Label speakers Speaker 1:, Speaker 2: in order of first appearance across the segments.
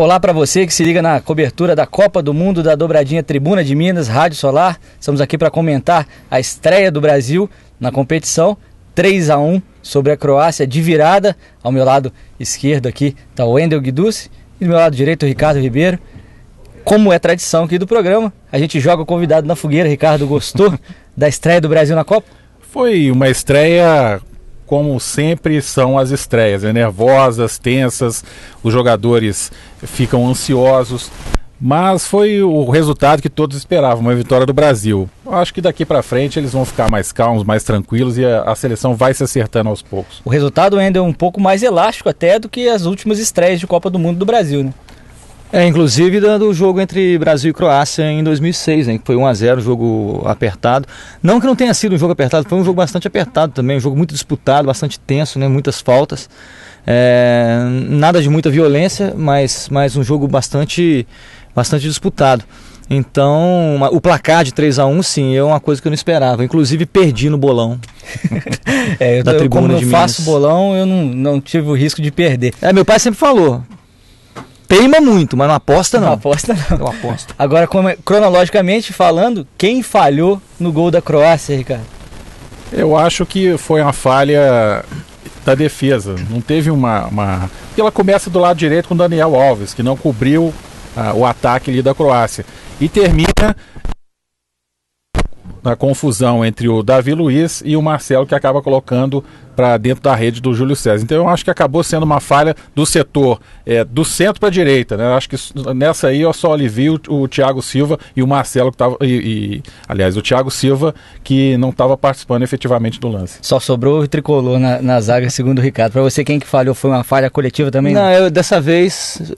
Speaker 1: Olá para você que se liga na cobertura da Copa do Mundo da Dobradinha Tribuna de Minas, Rádio Solar. Estamos aqui para comentar a estreia do Brasil na competição 3 a 1 sobre a Croácia de virada. Ao meu lado esquerdo aqui está o Wendel Guiducci e do meu lado direito o Ricardo Ribeiro. Como é tradição aqui do programa, a gente joga o convidado na fogueira. Ricardo, gostou da estreia do Brasil na Copa?
Speaker 2: Foi uma estreia como sempre são as estreias, né? nervosas, tensas, os jogadores ficam ansiosos, mas foi o resultado que todos esperavam, uma vitória do Brasil. Acho que daqui para frente eles vão ficar mais calmos, mais tranquilos e a, a, seleção vai se acertando aos poucos. O resultado ainda é um pouco mais elástico até do que as últimas estreias de Copa do Mundo do Brasil, né? É,
Speaker 3: inclusive dando o jogo entre Brasil e Croácia em 2006, né, que foi 1 a 0 jogo apertado. Não que não tenha sido um jogo apertado, foi um jogo bastante apertado também, um jogo muito disputado, bastante tenso, né, muitas faltas. É, nada de muita violência, mas, mas um jogo bastante, bastante disputado. Então, uma, o placar de 3 a 1 sim, é uma coisa que eu não esperava. Inclusive, perdi no bolão. é, eu, da tribuna eu, como de eu Minas. faço bolão, eu não, não tive o risco de perder. É, meu pai sempre falou: Peima muito, mas não
Speaker 1: aposta não. Não aposta não. Eu aposto. Agora, é- cronologicamente falando, quem falhou no gol da Croácia, Ricardo?
Speaker 2: Eu acho que foi uma falha da defesa. Não teve uma. uma... Ela começa do lado direito com Daniel Alves, que não cobriu ah, o ataque ali da Croácia. E termina na confusão entre o Davi Luiz e o Marcelo, que acaba colocando para dentro da rede do Júlio César. Então eu acho que acabou sendo uma falha do setor é, do centro para a direita. Né? Eu acho que nessa aí eu só alivio o, o Thiago Silva e o Marcelo que estava. E, e, aliás, o Thiago Silva que não estava participando efetivamente do lance. Só sobrou o tricolor na, na zaga, segundo o
Speaker 1: Ricardo.
Speaker 3: Para você, quem que falhou? Foi uma falha coletiva também? Não, eu, dessa vez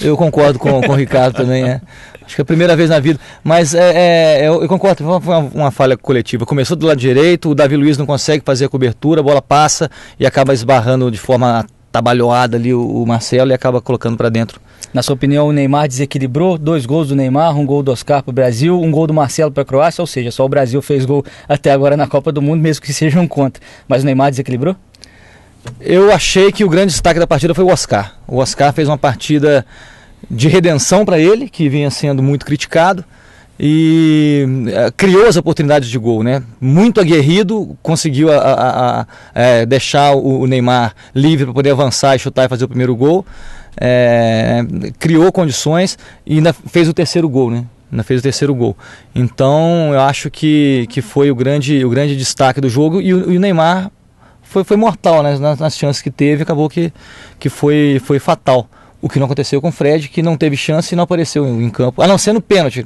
Speaker 3: eu concordo com, com o Ricardo também. Né? Acho que é a primeira vez na vida. Mas é, é eu, eu, concordo, foi uma, uma falha coletiva. Começou do lado direito, o Davi Luiz não consegue fazer a cobertura, a bola passa e acaba esbarrando de forma tabalhoada ali o, Marcelo e acaba colocando para dentro. Na sua opinião, o Neymar
Speaker 1: desequilibrou? Dois gols do Neymar, um gol do Oscar para o Brasil, um gol do Marcelo para a Croácia, ou seja, só o Brasil
Speaker 3: fez gol até agora na Copa do Mundo, mesmo que sejam um contra. Mas o Neymar desequilibrou? Eu achei que o grande destaque da partida foi o Oscar. O Oscar fez uma partida de redenção para ele, que vinha sendo muito criticado e eh, criou as oportunidades de gol, né? Muito aguerrido, conseguiu a, a, a, é, deixar o, Neymar livre para poder avançar e chutar e fazer o primeiro gol. É, criou condições e ainda fez o terceiro gol, né? Ainda fez o terceiro gol. Então eu acho que, que foi o grande, o grande destaque do jogo e o, e o Neymar foi, foi mortal né? nas, nas chances que teve, acabou que, que foi, foi fatal. O que não aconteceu com o Fred, que não teve chance e não apareceu em campo, a não ser no pênalti.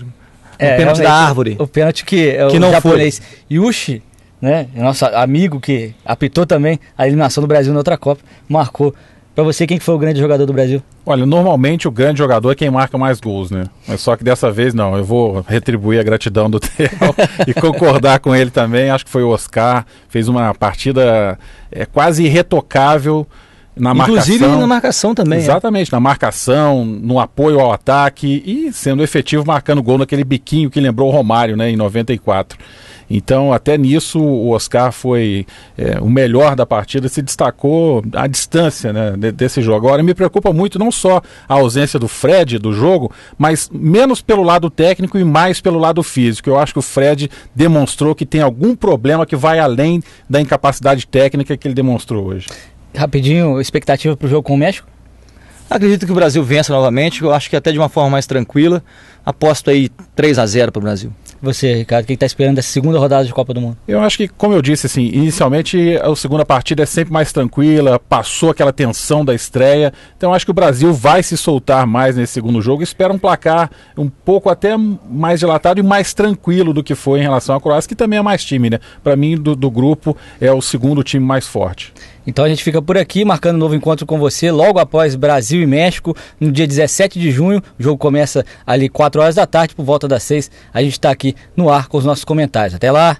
Speaker 3: É, o pênalti da árvore.
Speaker 1: O pênalti que, é, que o não japonês foi. Yushi, né, é nosso amigo que apitou também a eliminação do Brasil na outra Copa, marcou. Para você, quem foi o grande jogador do Brasil?
Speaker 2: Olha, normalmente o grande jogador é quem marca mais gols, né? Mas só que dessa vez não, eu vou retribuir a gratidão do Theo e concordar com ele também. Acho que foi o Oscar, fez uma partida é, quase irretocável na Inclusive marcação, na marcação também. É. Exatamente, é. na marcação, no apoio ao ataque e sendo efetivo marcando gol naquele biquinho que lembrou o Romário né, em 94. Então, até nisso, o Oscar foi é, o melhor da partida, se destacou a distância né, desse jogo. Agora, me preocupa muito não só a ausência do Fred do jogo, mas menos pelo lado técnico e mais pelo lado físico. Eu acho que o Fred demonstrou que tem algum problema que vai além da incapacidade técnica que ele demonstrou hoje
Speaker 3: rapidinho,
Speaker 2: expectativa para o jogo com o México?
Speaker 3: Acredito que o Brasil vença novamente, eu acho que até de uma forma mais tranquila. Aposto aí 3 a 0 para o Brasil. Você,
Speaker 1: Ricardo, o que está esperando dessa segunda rodada de Copa do Mundo?
Speaker 2: Eu acho que, como eu disse, assim, inicialmente a segunda partida é sempre mais tranquila, passou aquela tensão da estreia. Então acho que o Brasil vai se soltar mais nesse segundo jogo. Espera um placar um pouco até mais dilatado e mais tranquilo do que foi em relação à Croácia, que também é mais time, né? Para mim, do, do grupo, é o segundo time mais forte. Então a gente fica por
Speaker 1: aqui, marcando um novo encontro com você logo após Brasil e México, no dia 17 de junho. O jogo começa ali 4 horas da tarde, por volta das 6. A gente está aqui no ar com os nossos comentários. Até
Speaker 3: lá!